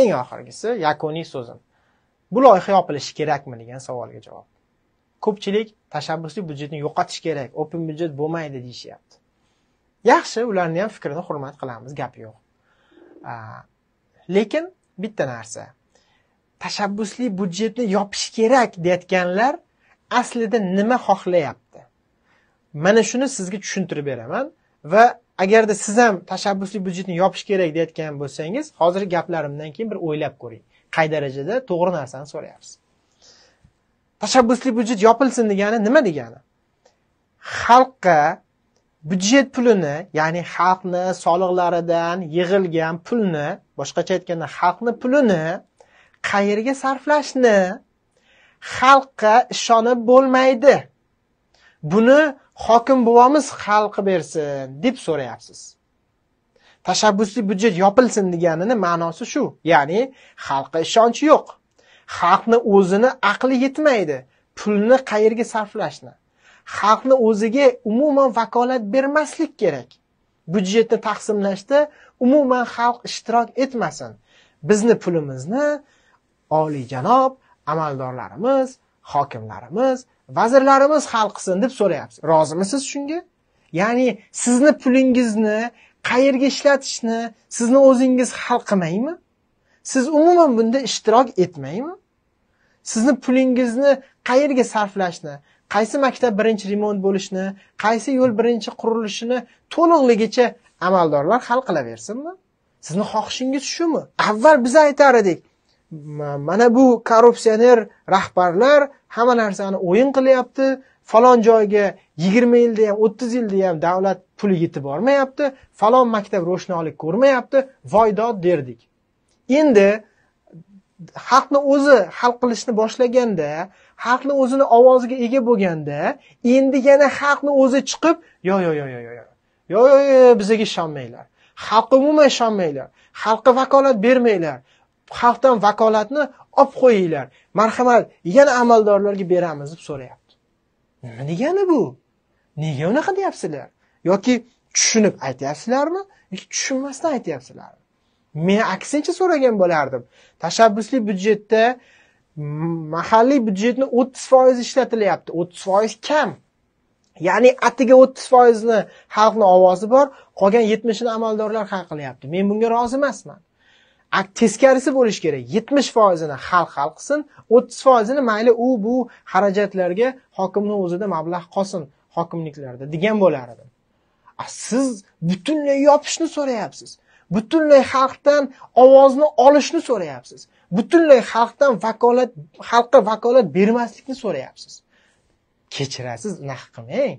eng oxirgisi yakuniy so'zim bu loyiha yopilishi kerakmi degan savolga javob ko'pchilik tashabbusli budjetni yo'qotish kerak open budjet bo'lmaydi deyishyapti yaxshi ularni ham fikrini hurmat qilamiz gap yo'q lekin bitta narsa tashabbusli budjetni yopish kerak deyayotganlar aslida nima xohlayapti mana shuni sizga tushuntirib beraman va agarda siz ham tashabbusli byudjetni yopish kerak deyayotgan bo'lsangiz hozirgi gaplarimdan keyin bir o'ylab ko'ring qay darajada to'g'ri narsani so'rayapsiz tashabbusli byudjet yopilsin degani nima degani xalqqa byudjet pulini ya'ni xalqni soliqlaridan yig'ilgan pulni boshqacha aytganda xalqni pulini qayerga sarflashni xalqqa ishonib bo'lmaydi buni hokim buvomiz hal qilib bersin deb so'rayapsiz tashabbusli byudjet yopilsin deganini ma'nosi shu ya'ni xalqqa ishonchi yo'q xalqni o'zini aqli yetmaydi pulni qayerga sarflashni xalqni o'ziga umuman vakolat bermaslik kerak byudjetni taqsimlashda umuman xalq ishtirok etmasin bizni pulimizni oliyjanob amaldorlarimiz hokimlarimiz vazirlarimiz hal qilsin deb so'rayapsiz rozimisiz shunga ya'ni sizni pulingizni qayerga ishlatishni sizni o'zingiz hal qilmaymi siz umuman bunda ishtirok etmaymi sizni pulingizni qayerga sarflashni qaysi maktab birinchi remont bo'lishini qaysi yo'l birinchi qurilishini to'liqligicha amaldorlar hal qilaversinmi sizni xohishingiz shumi avval biz aytar edik mana bu korrupsioner rahbarlar hamma narsani o'yin qilyapti falon joyga yigirma yilda ham o'ttiz yilda ham davlat puli yetib bormayapti falon maktab ro'shnolik ko'rmayapti voydod derdik endi xalqni o'zi hal qilishni boshlaganda xalqni o'zini ovoziga ega bo'lganda endi yana xalqni o'zi chiqib yo yo yo yo yo yo yo yo bizaga ishonmanglar xalqqa umuman ishonmanglar xalqqa vakolat bermanglar xalqdan vakolatni olib qo'yinglar marhamat yana amaldorlarga beramiz deb so'rayapti nima degani bu nega unaqa deyapsizlar yoki tushunib aytyapsizlarmi yoki tushunmasdan aytyapsizlarmi men aksincha so'ragan bo'lardim tashabbusli byudjetda mahalliy byudjetni o'ttiz foizi ishlatilyapti o'ttiz foiz kam ya'ni atigi o'ttiz foizini xalqni ovozi bor qolgan yetmishini amaldorlar hal qilyapti men bunga rozi emasman teskarisi bo'lishi kerak yetmish foizini xalq hal qilsin o'ttiz foizini mayli u bu xarajatlarga hokimni o'zida mablag' qolsin hokimliklarda degan bo'lar edi siz butunlay yopishni so'rayapsiz butunlay xalqdan ovozni olishni so'rayapsiz butunlay xalqdan vakolat xalqqa vakolat bermaslikni so'rayapsiz kechirasiz naq qilmang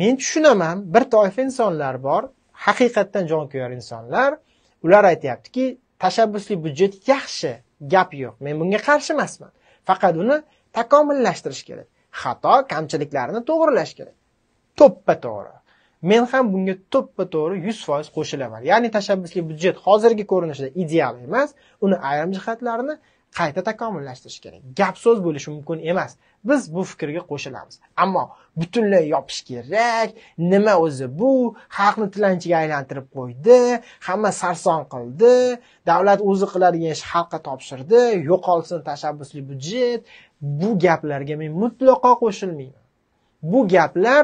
men tushunaman bir toifa insonlar bor haqiqatdan jonkuyar insonlar ular aytyaptiki tashabbusli byudjet yaxshi gap yo'q men bunga qarshi emasman faqat uni takomillashtirish kerak xato kamchiliklarini to'g'rilash kerak to'ppa to'g'ri men ham bunga to'ppa to'g'ri yuz foiz qo'shilaman ya'ni tashabbusli byudjet hozirgi ko'rinishida ideal emas uni ayrim jihatlarini qayta takomillashtirish kerak gap so'z bo'lishi mumkin emas biz bu fikrga qo'shilamiz ammo butunlay yopish kerak nima o'zi bu xalqni tilanchiga aylantirib qo'ydi hamma sarson qildi davlat o'zi qiladigan ish xalqqa topshirdi yo'qolsin tashabbusli byudjet bu gaplarga men mutlaqo qo'shilmayman bu gaplar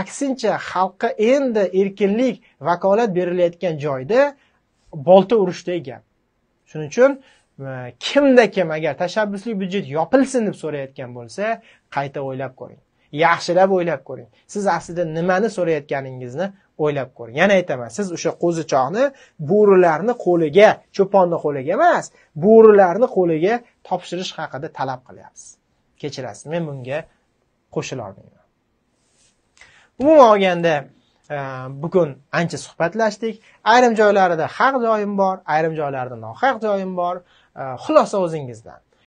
aksincha xalqqa endi erkinlik vakolat berilayotgan joyda bolta urishday gap shuning uchun kimda kim agar tashabbusli byudjet yopilsin deb so'rayotgan bo'lsa qayta o'ylab ko'ring yaxshilab o'ylab ko'ring siz aslida nimani so'rayotganingizni o'ylab ko'ring yana aytaman siz o'sha qo'zichoqni bo'rilarni qo'liga cho'ponni qo'liga emas bo'rilarni qo'liga topshirish haqida talab qilyapsiz kechirasiz men bunga qo'shilolmayman umuman olganda e, bugun ancha suhbatlashdik ayrim joylarida haq joyim bor ayrim joylarida nohaq joyim bor xulosa o'zingizdan